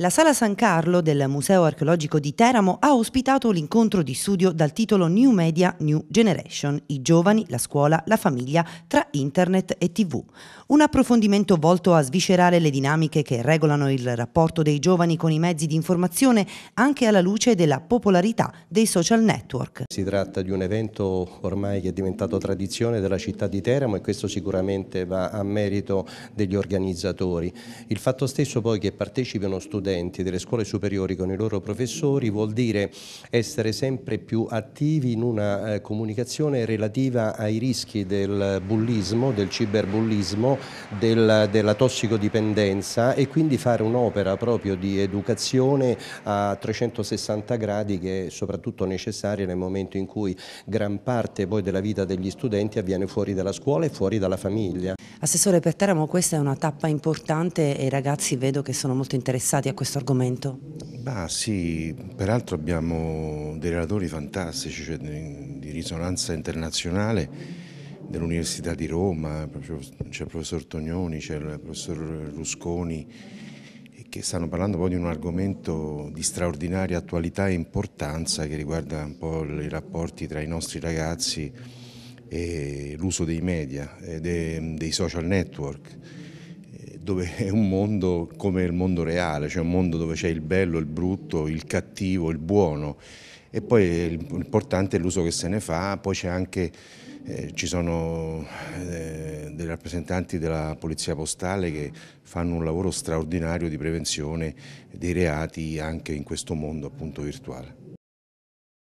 La Sala San Carlo del Museo Archeologico di Teramo ha ospitato l'incontro di studio dal titolo New Media, New Generation, i giovani, la scuola, la famiglia, tra internet e tv. Un approfondimento volto a sviscerare le dinamiche che regolano il rapporto dei giovani con i mezzi di informazione anche alla luce della popolarità dei social network. Si tratta di un evento ormai che è diventato tradizione della città di Teramo e questo sicuramente va a merito degli organizzatori. Il fatto stesso poi che partecipino studenti studenti delle scuole superiori con i loro professori vuol dire essere sempre più attivi in una eh, comunicazione relativa ai rischi del bullismo, del ciberbullismo, del, della tossicodipendenza e quindi fare un'opera proprio di educazione a 360 gradi che è soprattutto necessaria nel momento in cui gran parte poi della vita degli studenti avviene fuori dalla scuola e fuori dalla famiglia. Assessore, per Teramo questa è una tappa importante e i ragazzi vedo che sono molto interessati a questo argomento? Beh, sì, peraltro abbiamo dei relatori fantastici cioè di, di risonanza internazionale dell'Università di Roma, c'è il professor Tognoni, c'è il professor Rusconi, che stanno parlando poi di un argomento di straordinaria attualità e importanza che riguarda un po' i rapporti tra i nostri ragazzi e l'uso dei media eh, e dei social network dove è un mondo come il mondo reale, cioè un mondo dove c'è il bello, il brutto, il cattivo, il buono e poi l'importante è l'uso che se ne fa, poi c'è anche, eh, ci sono eh, dei rappresentanti della Polizia Postale che fanno un lavoro straordinario di prevenzione dei reati anche in questo mondo appunto virtuale.